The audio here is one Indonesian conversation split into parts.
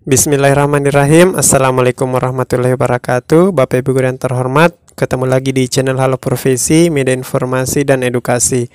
Bismillahirrahmanirrahim Assalamualaikum warahmatullahi wabarakatuh Bapak Ibu guru yang terhormat ketemu lagi di channel Halo Profesi, Media Informasi dan Edukasi.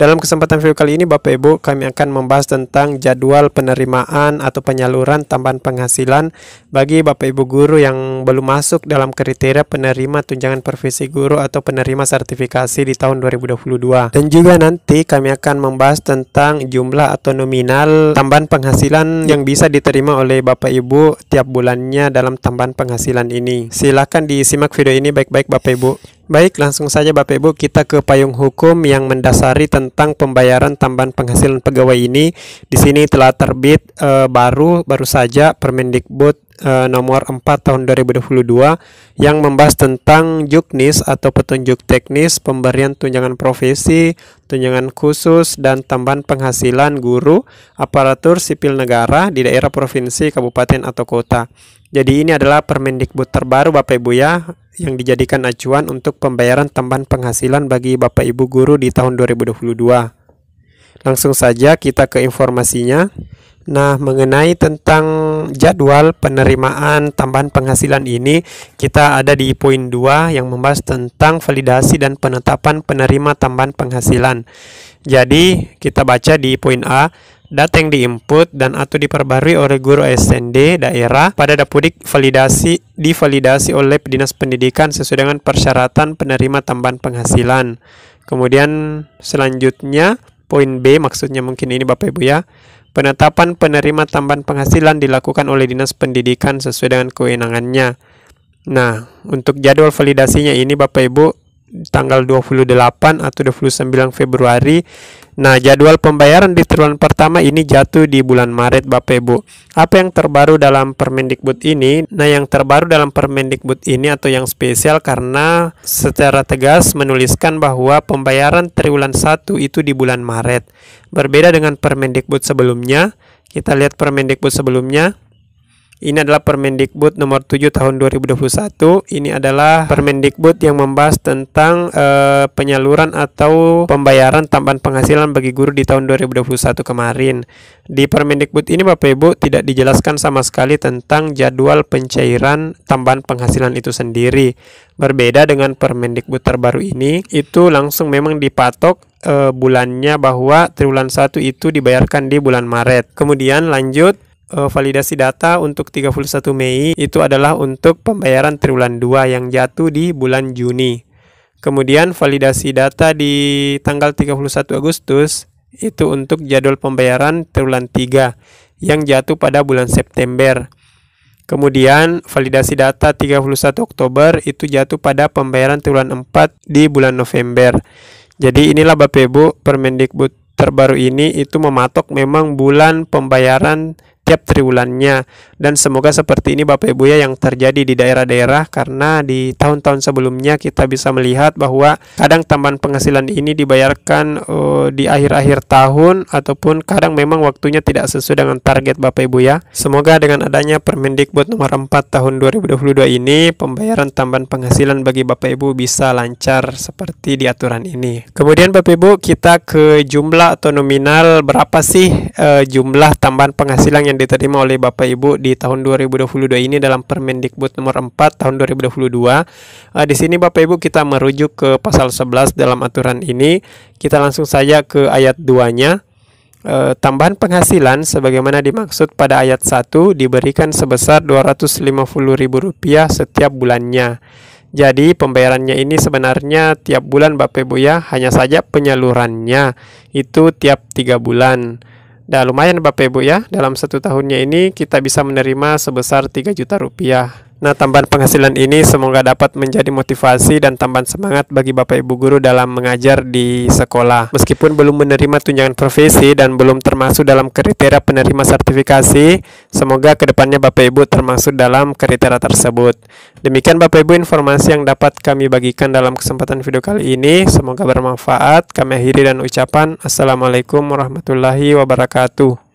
Dalam kesempatan video kali ini Bapak Ibu, kami akan membahas tentang jadwal penerimaan atau penyaluran tambahan penghasilan bagi Bapak Ibu guru yang belum masuk dalam kriteria penerima tunjangan profesi guru atau penerima sertifikasi di tahun 2022. Dan juga nanti kami akan membahas tentang jumlah atau nominal tambahan penghasilan yang bisa diterima oleh Bapak Ibu tiap bulannya dalam tambahan penghasilan ini. Silakan disimak video ini baik-baik Bapak Bapak Ibu. Baik, langsung saja Bapak Ibu kita ke payung hukum yang mendasari tentang pembayaran tambahan penghasilan pegawai ini. Di sini telah terbit e, baru baru saja Permendikbud e, nomor 4 tahun 2022 yang membahas tentang juknis atau petunjuk teknis pemberian tunjangan profesi, tunjangan khusus dan tambahan penghasilan guru, aparatur sipil negara di daerah provinsi, kabupaten atau kota. Jadi ini adalah Permendikbud terbaru Bapak Ibu ya yang dijadikan acuan untuk pembayaran tambahan penghasilan bagi Bapak Ibu guru di tahun 2022. Langsung saja kita ke informasinya. Nah, mengenai tentang jadwal penerimaan tambahan penghasilan ini, kita ada di poin 2 yang membahas tentang validasi dan penetapan penerima tambahan penghasilan. Jadi, kita baca di poin A, data yang diinput dan atau diperbarui oleh guru SND daerah pada dapudik validasi divalidasi oleh Dinas Pendidikan sesuai dengan persyaratan penerima tambahan penghasilan. Kemudian selanjutnya poin B maksudnya mungkin ini Bapak Ibu ya. Penetapan penerima tambahan penghasilan dilakukan oleh Dinas Pendidikan sesuai dengan kewenangannya. Nah, untuk jadwal validasinya ini Bapak Ibu tanggal 28 atau 29 Februari. Nah, jadwal pembayaran di triwulan pertama ini jatuh di bulan Maret, Bapak Ibu. Apa yang terbaru dalam Permendikbud ini? Nah, yang terbaru dalam Permendikbud ini atau yang spesial karena secara tegas menuliskan bahwa pembayaran triwulan 1 itu di bulan Maret. Berbeda dengan Permendikbud sebelumnya, kita lihat Permendikbud sebelumnya ini adalah Permendikbud nomor 7 tahun 2021. Ini adalah Permendikbud yang membahas tentang e, penyaluran atau pembayaran tambahan penghasilan bagi guru di tahun 2021 kemarin. Di Permendikbud ini Bapak Ibu tidak dijelaskan sama sekali tentang jadwal pencairan tambahan penghasilan itu sendiri. Berbeda dengan Permendikbud terbaru ini, itu langsung memang dipatok e, bulannya bahwa triwulan 1 itu dibayarkan di bulan Maret. Kemudian lanjut Eh, validasi data untuk 31 Mei itu adalah untuk pembayaran triwulan 2 yang jatuh di bulan Juni. Kemudian validasi data di tanggal 31 Agustus itu untuk jadwal pembayaran triwulan 3 yang jatuh pada bulan September. Kemudian validasi data 31 Oktober itu jatuh pada pembayaran triwulan 4 di bulan November. Jadi inilah Bapak Ibu Permendikbud terbaru ini itu mematok memang bulan pembayaran tiap triwulannya dan semoga seperti ini Bapak Ibu ya yang terjadi di daerah-daerah karena di tahun-tahun sebelumnya kita bisa melihat bahwa kadang tambahan penghasilan ini dibayarkan uh, di akhir-akhir tahun ataupun kadang memang waktunya tidak sesuai dengan target Bapak Ibu ya. Semoga dengan adanya Permendikbud nomor 4 tahun 2022 ini pembayaran tambahan penghasilan bagi Bapak Ibu bisa lancar seperti di aturan ini. Kemudian Bapak Ibu kita ke jumlah atau nominal berapa sih uh, jumlah tambahan penghasilan yang diterima oleh Bapak Ibu di di tahun 2022 ini dalam Permendikbud nomor 4 tahun 2022. Uh, eh, di sini Bapak Ibu kita merujuk ke pasal 11 dalam aturan ini. Kita langsung saja ke ayat 2-nya. Uh, eh, tambahan penghasilan sebagaimana dimaksud pada ayat 1 diberikan sebesar Rp250.000 setiap bulannya. Jadi pembayarannya ini sebenarnya tiap bulan Bapak Ibu ya, hanya saja penyalurannya itu tiap 3 bulan. Dah lumayan Bapak Ibu ya, dalam satu tahunnya ini kita bisa menerima sebesar 3 juta rupiah. Nah, tambahan penghasilan ini semoga dapat menjadi motivasi dan tambahan semangat bagi Bapak Ibu guru dalam mengajar di sekolah. Meskipun belum menerima tunjangan profesi dan belum termasuk dalam kriteria penerima sertifikasi, semoga kedepannya Bapak Ibu termasuk dalam kriteria tersebut. Demikian Bapak Ibu informasi yang dapat kami bagikan dalam kesempatan video kali ini. Semoga bermanfaat. Kami akhiri dan ucapan Assalamualaikum warahmatullahi wabarakatuh.